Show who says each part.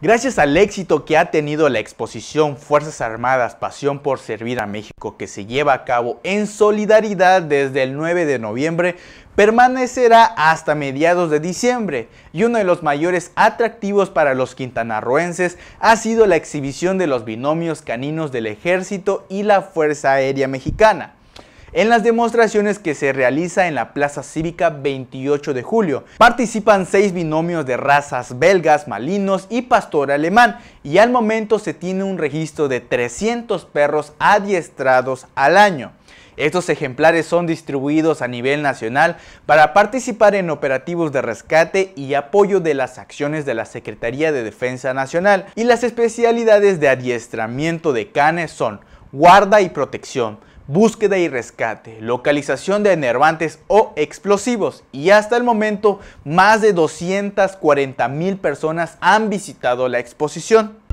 Speaker 1: Gracias al éxito que ha tenido la exposición Fuerzas Armadas Pasión por Servir a México que se lleva a cabo en solidaridad desde el 9 de noviembre, permanecerá hasta mediados de diciembre y uno de los mayores atractivos para los quintanarroenses ha sido la exhibición de los binomios caninos del Ejército y la Fuerza Aérea Mexicana en las demostraciones que se realiza en la Plaza Cívica 28 de julio. Participan seis binomios de razas belgas, malinos y pastor alemán y al momento se tiene un registro de 300 perros adiestrados al año. Estos ejemplares son distribuidos a nivel nacional para participar en operativos de rescate y apoyo de las acciones de la Secretaría de Defensa Nacional y las especialidades de adiestramiento de canes son guarda y protección, búsqueda y rescate, localización de enervantes o explosivos y hasta el momento más de 240 mil personas han visitado la exposición.